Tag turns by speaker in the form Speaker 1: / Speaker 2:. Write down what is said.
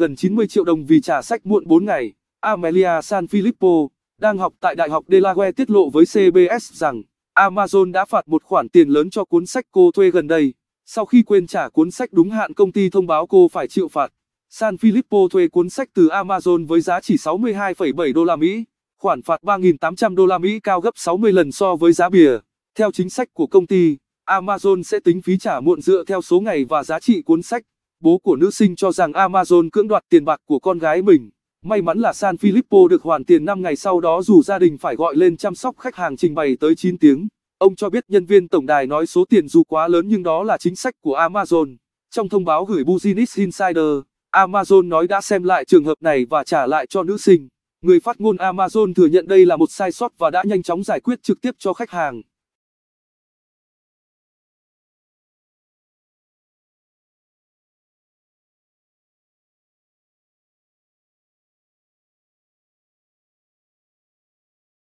Speaker 1: gần 90 triệu đồng vì trả sách muộn 4 ngày. Amelia Sanfilippo, đang học tại Đại học Delaware tiết lộ với CBS rằng Amazon đã phạt một khoản tiền lớn cho cuốn sách cô thuê gần đây. Sau khi quên trả cuốn sách đúng hạn công ty thông báo cô phải chịu phạt. Sanfilippo thuê cuốn sách từ Amazon với giá chỉ 62,7 đô la Mỹ, khoản phạt 3.800 đô la Mỹ cao gấp 60 lần so với giá bìa. Theo chính sách của công ty, Amazon sẽ tính phí trả muộn dựa theo số ngày và giá trị cuốn sách bố của nữ sinh cho rằng Amazon cưỡng đoạt tiền bạc của con gái mình. May mắn là San Filippo được hoàn tiền 5 ngày sau đó dù gia đình phải gọi lên chăm sóc khách hàng trình bày tới 9 tiếng. Ông cho biết nhân viên tổng đài nói số tiền dù quá lớn nhưng đó là chính sách của Amazon. Trong thông báo gửi Business Insider, Amazon nói đã xem lại trường hợp này và trả lại cho nữ sinh. Người phát ngôn Amazon thừa nhận đây là một sai sót và đã nhanh chóng giải quyết trực tiếp cho khách hàng.